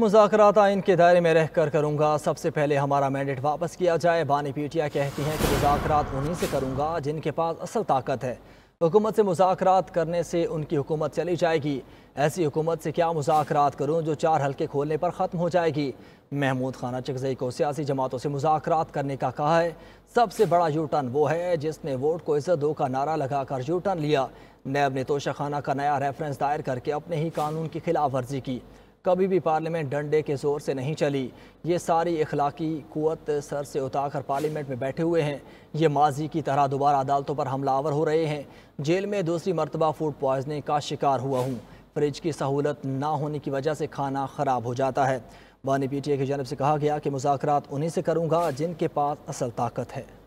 मुजाकर आइन के दायरे में रह कर करूँगा सबसे पहले हमारा मैंडेट वापस किया जाए बानी पीटिया कहती हैं कि मुजाकर उन्हीं से करूँगा जिनके पास असल ताकत है हुकूमत से मुजाकर करने से उनकी हुकूमत चली जाएगी ऐसी हुकूमत से क्या मुजाकर करूँ जो चार हल्के खोलने पर ख़त्म हो जाएगी महमूद खाना चकजई को सियासी जमातों से मुजाकर करने का कहा है सबसे बड़ा यूटर्न वो है जिसने वोट को इज्जत दो का नारा लगाकर यूटर्न लिया नैब ने तोशा खाना का नया रेफरेंस दायर करके अपने ही कानून की खिलाफ वर्जी की कभी भी पार्लियामेंट डंडे के ज़ोर से नहीं चली ये सारी इखलाकी कुत सर से उतार कर पार्लियामेंट में बैठे हुए हैं ये माजी की तरह दोबारा अदालतों पर हमलावर हो रहे हैं जेल में दूसरी मरतबा फूड पॉइजनिंग का शिकार हुआ हूँ फ्रिज की सहूलत ना होने की वजह से खाना ख़राब हो जाता है बानी पी टी ए की जानब से कहा गया कि मुजाकर उन्हीं से करूँगा जिनके पास असल ताकत है